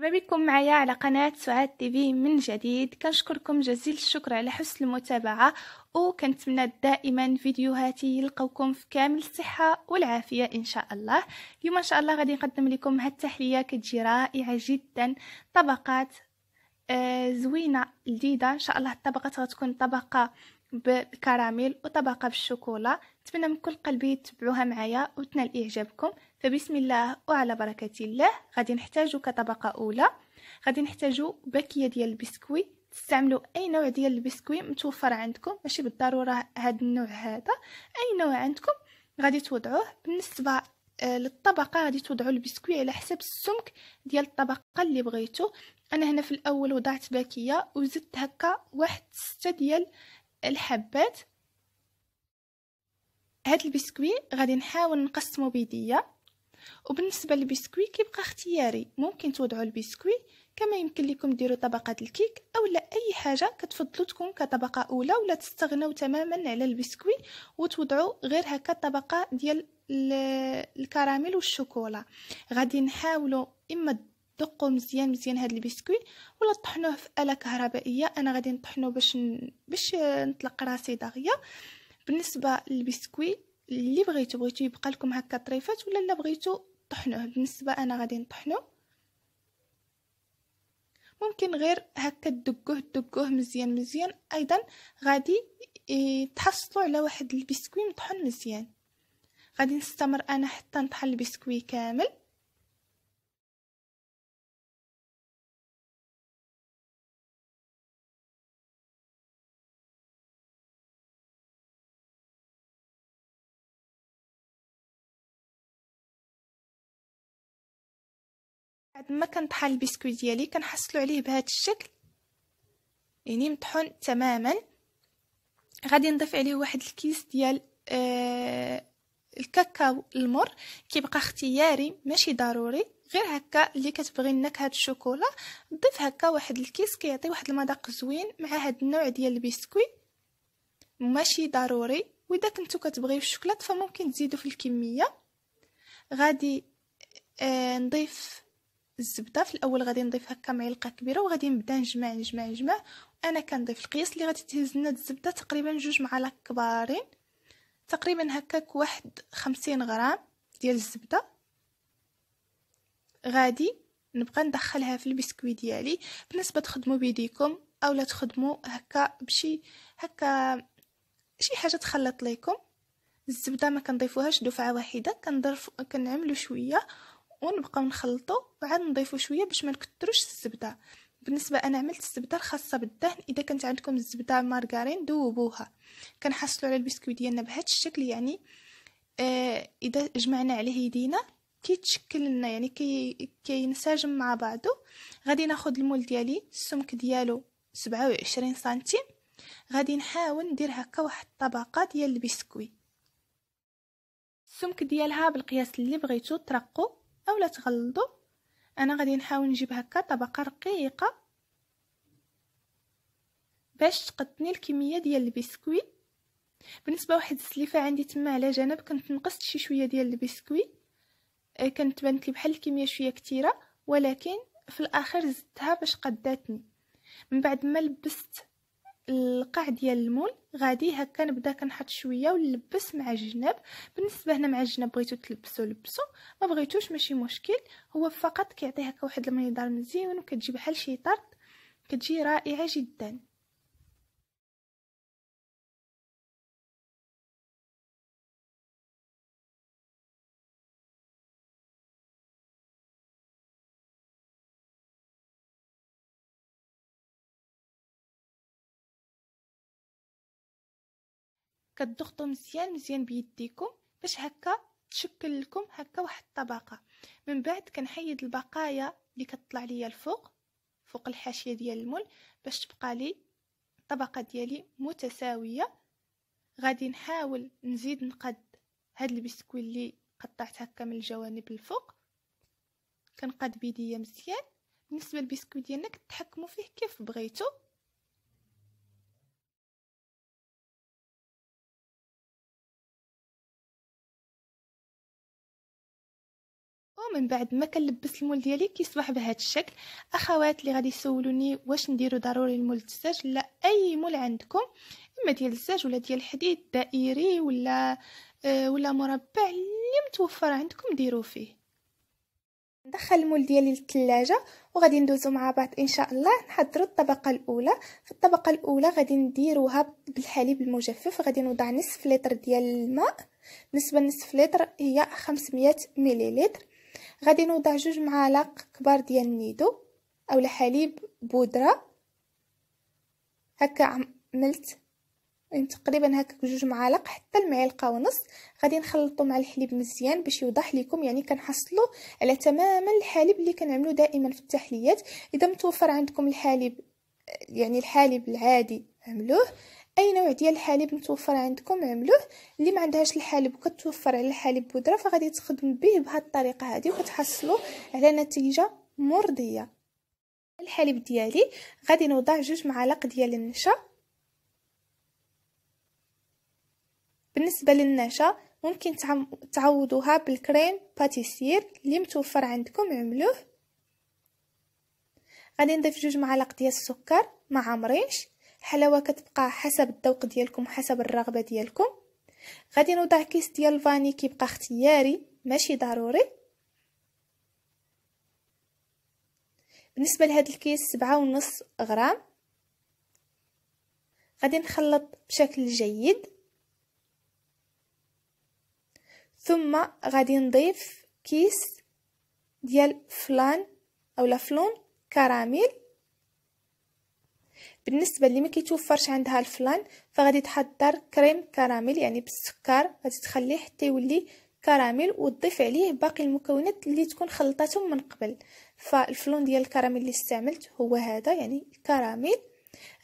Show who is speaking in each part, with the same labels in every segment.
Speaker 1: مرحبا بكم معايا على قناة سعاد تيفي من جديد كنشكركم جزيل الشكر على حسن المتابعة وكنتمنى دائما فيديوهاتي يلقوكم في كامل الصحة والعافية إن شاء الله اليوم إن شاء الله غادي نقدم لكم هاد التحلية كتجي رائعة جدا طبقات آه زوينة لذيذة إن شاء الله الطبقات غتكون طبقة بالكراميل وطبقة بالشوكولا نتمنى من كل قلبي تتبعوها معايا وتنال اعجابكم فبسم الله وعلى بركة الله غادي نحتاجو كطبقة اولى غادي نحتاجو باكية ديال البسكوي تستعملوا اي نوع ديال البسكوي متوفر عندكم ماشي بالضروره هذا النوع هذا اي نوع عندكم غادي توضعوه بالنسبه آه، للطبقه غادي توضعوا البسكوي على حسب السمك ديال الطبقه اللي بغيتو انا هنا في الاول وضعت باكيه وزدت هكا واحد ستة ديال الحبات هاد البسكوي غادي نحاول نقسمه بيديا وبالنسبه للبسكوي كيبقى اختياري ممكن توضعوا البسكوي كما يمكن لكم ديروا طبقه الكيك اولا اي حاجه كتفضلوا تكون كطبقه اولى ولا تستغنوا تماما على البسكوي وتوضعوا غير هكا طبقه ديال الكراميل والشوكولا غادي نحاولوا اما دقوا مزيان مزيان هاد البسكوي ولا طحنوه في اله كهربائيه انا غادي نطحنو باش باش نطلق راسي داغيه بالنسبه للبسكوي اللي بغيتو بغيتو يبقى لكم هكا طريفات ولا لا بغيتو طحنوه بالنسبه انا غادي نطحنو ممكن غير هكا تدقوه تدقوه مزيان مزيان ايضا غادي تحصلوا على واحد البسكوي مطحون مزيان غادي نستمر انا حتى نطحن البسكوي كامل بعد ما كنطحن البسكويت ديالي كنحصلو عليه بهذا الشكل يعني مطحون تماما غادي نضيف عليه واحد الكيس ديال آه الكاكاو المر كيبقى اختياري ماشي ضروري غير هكا اللي كتبغي النكهه الشوكولا ضيف هكا واحد الكيس كيعطي واحد المذاق زوين مع هاد النوع ديال البسكوي ماشي ضروري واذا كنتو كتبغيو الشوكولات فممكن تزيدو في الكميه غادي آه نضيف الزبده في الاول غادي نضيف هكا معلقه كبيره وغادي نبدا نجمع نجمع نجمع انا كنضيف القياس اللي غادي تهز لنا الزبده تقريبا جوج معالق كبارين تقريبا هكاك واحد خمسين غرام ديال الزبده غادي نبقى ندخلها في البسكوي ديالي بالنسبه تخدموا بيديكم اولا تخدموا هكا بشي هكا شي حاجه تخلط ليكم الزبده ما كنضيفوهاش دفعه واحده كنضرف كنعملو شويه ونبقاو نخلطو وعاد نضيفو شويه باش ما نكثروش الزبده بالنسبه انا عملت الزبده الخاصه بالدهن اذا كانت عندكم الزبده مارغرين دوبوها كنحصلوا على البسكويت ديالنا بهذا الشكل يعني آه اذا جمعنا عليه يدينا كيتشكل لنا يعني كي كينسجم مع بعضه غادي ناخد المول ديالي السمك ديالو 27 سنتيم غادي نحاول ندير هكا واحد الطبقه ديال البسكوي السمك ديالها بالقياس اللي بغيتو ترقو اولا تغلطوا انا غادي نحاول نجيب هكا طبقه رقيقه باش تقدني الكميه ديال البسكوي بالنسبه واحد السليفه عندي تما على جنب كنت نقصت شي شويه ديال البسكوي آه، كانت بانت لي بحال الكميه شويه كتيره ولكن في الاخر زدتها باش قداتني من بعد ما لبست القاع ديال المول غادي هكا نبدا كنحط شويه ونلبس مع الجناب بالنسبه هنا مع الجناب بغيتو تلبسو لبسو ما بغيتوش ماشي مشكل هو فقط كيعطي هكا واحد المنظر مزيان وكتجي بحال شي طرد كتجي رائعه جدا كتضغطوا مزيان مزيان بيديكم باش هكا تشكل لكم هكا واحد الطبقه من بعد كنحيد البقايا اللي كتطلع ليا الفوق فوق الحاشيه ديال المول باش تبقى لي الطبقه ديالي متساويه غادي نحاول نزيد نقد هاد البسكوي اللي قطعت هكا من الجوانب الفوق كنقاد بيديا مزيان بالنسبه للبسكويت ديالنا كتحكموا فيه كيف بغيتو من بعد ما كنلبس المول ديالي كيصبح بهذا الشكل اخوات اللي غادي يسولوني واش نديرو ضروري المول الزاج لا اي مول عندكم اما ديال الزاج ولا ديال الحديد دائري ولا آه ولا مربع اللي متوفر عندكم ديرو فيه ندخل المول ديالي للثلاجه وغادي ندوزو مع بعض ان شاء الله نحضروا الطبقه الاولى في الطبقه الاولى غادي نديروها بالحليب المجفف غادي نوضع نصف لتر ديال الماء بالنسبه لنصف لتر هي 500 مليلتر غادي نوضع جوج معالق كبار ديال النيدو اولا حليب بودره هكا عملت يعني تقريبا هكا جوج معالق حتى المعلقه ونص غادي نخلطو مع الحليب مزيان باش يوضح لكم يعني كنحصلوا على تماما الحليب اللي كنعملو دائما في التحليات اذا متوفر عندكم الحليب يعني الحليب العادي عملوه اي نوع ديال الحليب متوفر عندكم عملوه اللي ما عندهاش الحليب وكتوفر على الحليب بودره فغادي تخدم به بهاد الطريقه هذه وكتحصلوا على نتيجه مرضيه الحليب ديالي غادي نوضع جوج معالق ديال النشا بالنسبه للنشا ممكن تعوضوها بالكريم باتيسير اللي متوفر عندكم عملوه غادي نضيف جوج معالق ديال السكر ما عامرينش الحلاوه كتبقى حسب الذوق ديالكم حسب الرغبه ديالكم غادي نوضع كيس ديال الفاني كيبقى اختياري ماشي ضروري بالنسبه لهذا الكيس سبعة ونص غرام غادي نخلط بشكل جيد ثم غادي نضيف كيس ديال فلان او لفلون كراميل بالنسبه اللي ما كيتوفرش عندها الفلان فغادي تحضر كريم كراميل يعني بالسكر غادي تخليه حتى يولي كراميل وتضيف عليه باقي المكونات اللي تكون خلطتهم من قبل فالفلون ديال الكراميل اللي استعملت هو هذا يعني كراميل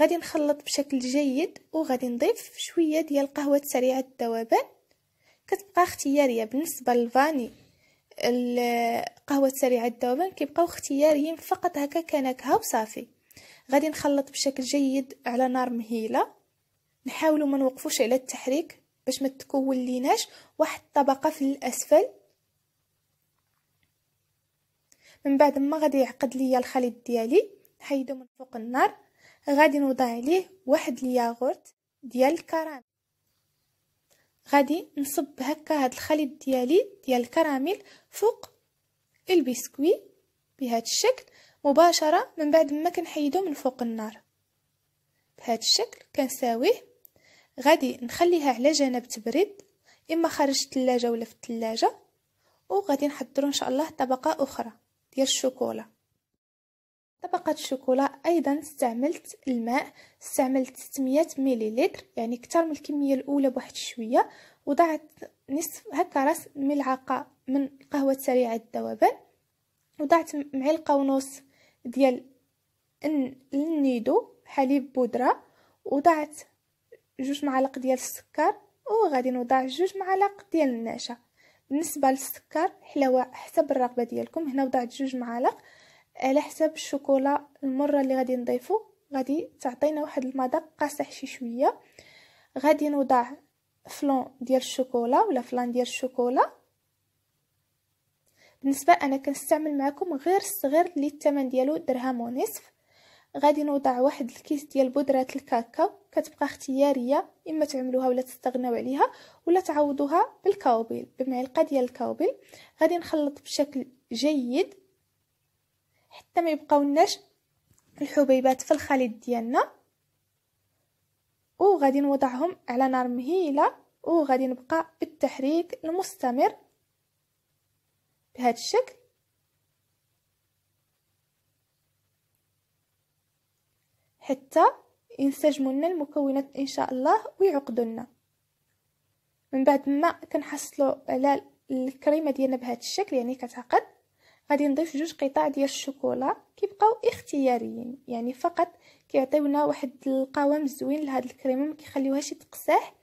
Speaker 1: غادي نخلط بشكل جيد وغادي نضيف شويه ديال قهوه سريعه الذوبان كتبقى اختياريه بالنسبه للفاني القهوه السريعه الذوبان كيبقاو اختياريين فقط هكا كنكهه وصافي غادي نخلط بشكل جيد على نار مهيله نحاولوا ما نوقفوش على التحريك باش ما تكون ليناش واحد الطبقه في الاسفل من بعد ما غادي يعقد ليا الخليط ديالي نحيدو من فوق النار غادي نوضع عليه واحد الياغورت ديال الكراميل غادي نصب هكا هاد الخليط ديالي ديال الكراميل فوق البسكوي بهذا الشكل مباشرة من بعد ما كنحيدو من فوق النار بهذا الشكل كنساويه غادي نخليها على جنب تبرد اما خارج الثلاجه ولا في الثلاجه وغادي نحضروا ان شاء الله طبقه اخرى ديال الشوكولا طبقه الشوكولا ايضا استعملت الماء استعملت 600 مليلتر يعني اكثر من الكميه الاولى بواحد شويه وضعت نصف هكا راس ملعقه من القهوه السريعه الذوبان وضعت معلقه ونص ديال النيدو حليب بودره وضعت جوج معالق ديال السكر وغادي نوضع جوج معالق ديال النشا بالنسبه للسكر حلاوه حسب الرغبه ديالكم هنا وضعت جوج معالق على حساب الشوكولا المره اللي غادي نضيفو غادي تعطينا واحد المذاق قاصح شي شويه غادي نوضع فلون ديال الشوكولا ولا فلان ديال الشوكولا بالنسبه انا كنستعمل معكم غير الصغير اللي الثمن ديالو درهم ونصف غادي نوضع واحد الكيس ديال بودره الكاكاو كتبقى اختياريه اما تعملوها ولا تستغناو عليها ولا تعوضوها بالكاوبيل بمعلقه ديال الكاوبيل غادي نخلط بشكل جيد حتى ما يبقاو لناش الحبيبات في الخليط ديالنا وغادي نوضعهم على نار مهيله وغادي نبقى بالتحريك المستمر بهذا الشكل حتى ينسجموا لنا المكونات ان شاء الله ويعقدوا لنا من بعد ما كنحصلوا على الكريمه ديالنا بهذا الشكل يعني كتعقد غادي نضيف جوج قطع ديال الشوكولا كيبقاو اختياريين يعني فقط كيعطيونا واحد القوام زوين لهاد الكريمه ما كيخليوهاش تقساح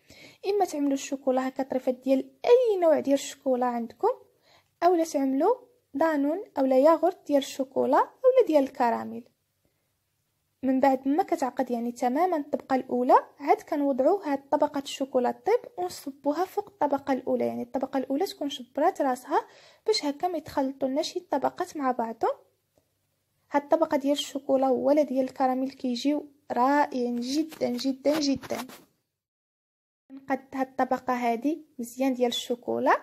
Speaker 1: اما تعملوا الشوكولا هكا طريفات ديال اي نوع ديال الشوكولا عندكم أولا تعملوا دانون أولا ياغورت ديال الشوكولا أولا ديال الكراميل من بعد ما كتعقد يعني تماما الطبقه الاولى عاد كنوضعوا هاد طبقه الشوكولا الطيب ونصبوها فوق الطبقه الاولى يعني الطبقه الاولى تكون شبرات راسها باش هكا ما يتخلطوا لنا شي طبقات مع بعضهم هاد الطبقه ديال الشوكولا ولا ديال الكراميل كيجيو رائعين جدا جدا جدا نقد هاد الطبقه هادي مزيان ديال الشوكولا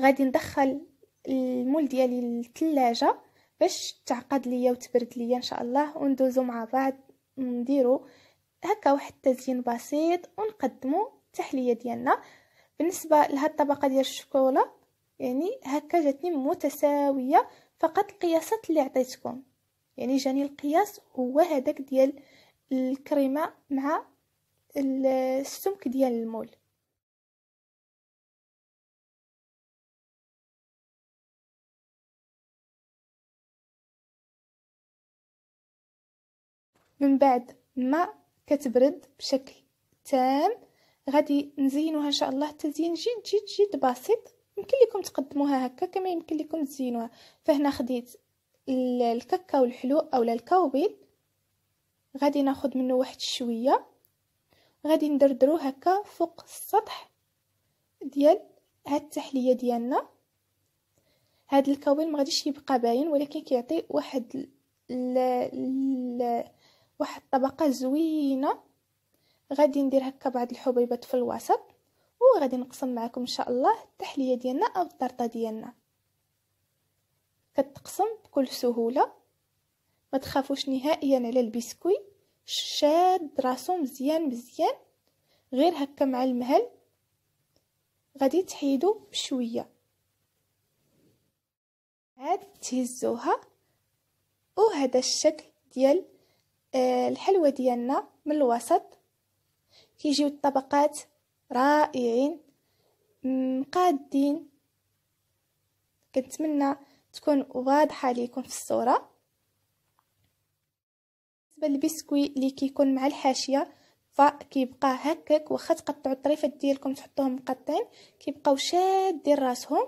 Speaker 1: غادي ندخل المول ديالي للثلاجه باش تعقد ليا وتبرد ليا ان شاء الله وندوزو مع بعض نديرو هكا واحد التزيين بسيط ونقدمو التحليه ديالنا بالنسبه لهاد الطبقه ديال الشوكولا يعني هكا جاتني متساويه فقط القياسات اللي عطيتكم يعني جاني القياس هو هذاك ديال الكريمه مع السمك ديال المول من بعد ما كتبرد بشكل تام غادي نزينوها ان شاء الله تزيين جد جد جد بسيط يمكن لكم تقدموها هكا كما يمكن لكم تزينوها فهنا خديت الكاكاو الحلو اولا الكاوبيل غادي ناخذ منه واحد شويه غادي ندردرو هكا فوق السطح ديال هاد التحليه ديالنا هاد الكاوبيل ما غاديش يبقى باين ولكن كيعطي واحد ل... ل... واحد الطبقه زوينه غادي ندير هكا بعض الحبيبات في الوسط وغادي نقسم معكم ان شاء الله التحليه ديالنا او الطرطه ديالنا كتقسم بكل سهوله ما تخافوش نهائيا على البسكوي شاد راسو مزيان مزيان غير هكا مع المهل غادي تحيدو بشويه عاد تهزوها وهذا الشكل ديال آه، الحلوى ديالنا من الوسط كيجيو الطبقات رائعين مقادين كنتمنى تكون واضحه ليكم في الصوره بالنسبه للبسكوي اللي كيكون مع الحاشيه فكيبقى هكاك وخا تقطعوا الطريفات ديالكم تحطوهم مقطعين كيبقاو شادين راسهم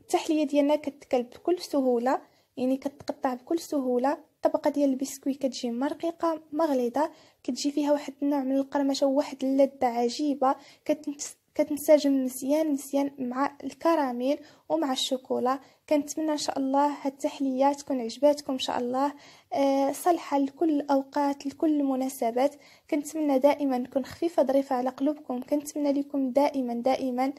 Speaker 1: التحليه ديالنا كتكل بكل سهوله يعني كتقطع بكل سهوله الطبقه ديال البسكوي كتجي مرقيقه مغليظه كتجي فيها واحد النوع من القرمشه وواحد اللذه عجيبه كتنس كتنسجم مزيان مزيان مع الكراميل ومع الشوكولا كنتمنى ان شاء الله هاد التحليه تكون عجباتكم ان شاء الله آه، صالحه لكل الاوقات لكل المناسبات كنتمنى دائما تكون خفيفه ظريفه على قلوبكم كنتمنى لكم دائما دائما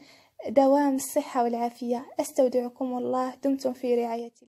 Speaker 1: دوام الصحه والعافيه استودعكم الله دمتم في رعايه